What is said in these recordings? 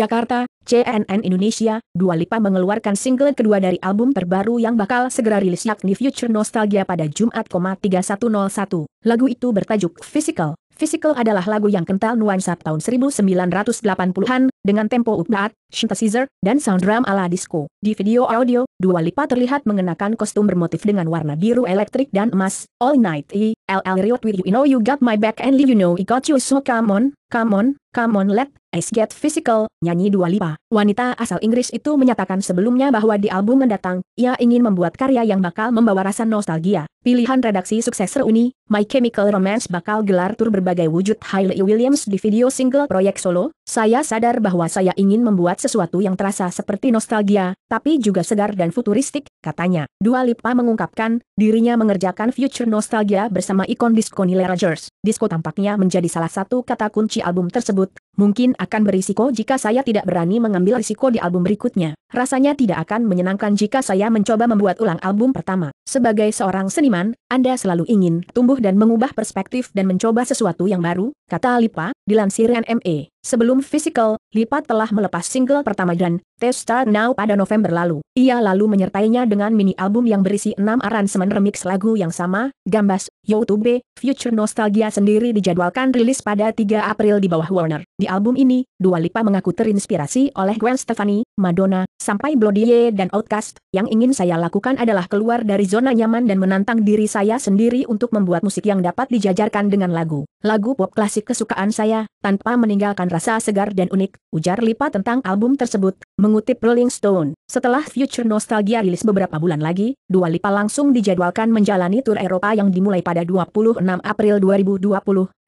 Jakarta, CNN Indonesia, Dua Lipa mengeluarkan single kedua dari album terbaru yang bakal segera rilis yakni Future Nostalgia pada Jumat, 3101. Lagu itu bertajuk Physical. Physical adalah lagu yang kental nuansa tahun 1980-an, dengan tempo upbeat, synthesizer, dan sound drum ala disco. Di video audio, Dua Lipa terlihat mengenakan kostum bermotif dengan warna biru elektrik dan emas. All Night E, LL Riot with you, you know you got my back and you know I got you so come on, come on, come on let us Get Physical, nyanyi Dua Lipa. Wanita asal Inggris itu menyatakan sebelumnya bahwa di album mendatang, ia ingin membuat karya yang bakal membawa rasa nostalgia. Pilihan redaksi suksesor Uni, My Chemical Romance bakal gelar tur berbagai wujud Hailey Williams di video single proyek solo. Saya sadar bahwa bahwa saya ingin membuat sesuatu yang terasa seperti nostalgia, tapi juga segar dan futuristik, katanya. Dua Lipa mengungkapkan, dirinya mengerjakan Future Nostalgia bersama ikon disco Nile Rogers. Disco tampaknya menjadi salah satu kata kunci album tersebut, Mungkin akan berisiko jika saya tidak berani mengambil risiko di album berikutnya. Rasanya tidak akan menyenangkan jika saya mencoba membuat ulang album pertama. Sebagai seorang seniman, Anda selalu ingin tumbuh dan mengubah perspektif dan mencoba sesuatu yang baru, kata Lipa, dilansir NME. Sebelum Physical, Lipa telah melepas single pertama dan Test Start Now pada November lalu. Ia lalu menyertainya dengan mini album yang berisi enam aransemen remix lagu yang sama, Gambas YouTube, Future Nostalgia sendiri dijadwalkan rilis pada 3 April di bawah Warner. Di album ini, Dua Lipa mengaku terinspirasi oleh Gwen Stefani, Madonna, sampai Blondie dan Outkast. Yang ingin saya lakukan adalah keluar dari zona nyaman dan menantang diri saya sendiri untuk membuat musik yang dapat dijajarkan dengan lagu. Lagu pop klasik kesukaan saya, tanpa meninggalkan rasa segar dan unik, ujar Lipa tentang album tersebut. Mengutip Rolling Stone, setelah Future Nostalgia rilis beberapa bulan lagi, Dua Lipa langsung dijadwalkan menjalani tur Eropa yang dimulai pada 26 April 2020,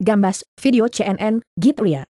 Gambas, video CNN, Gitria.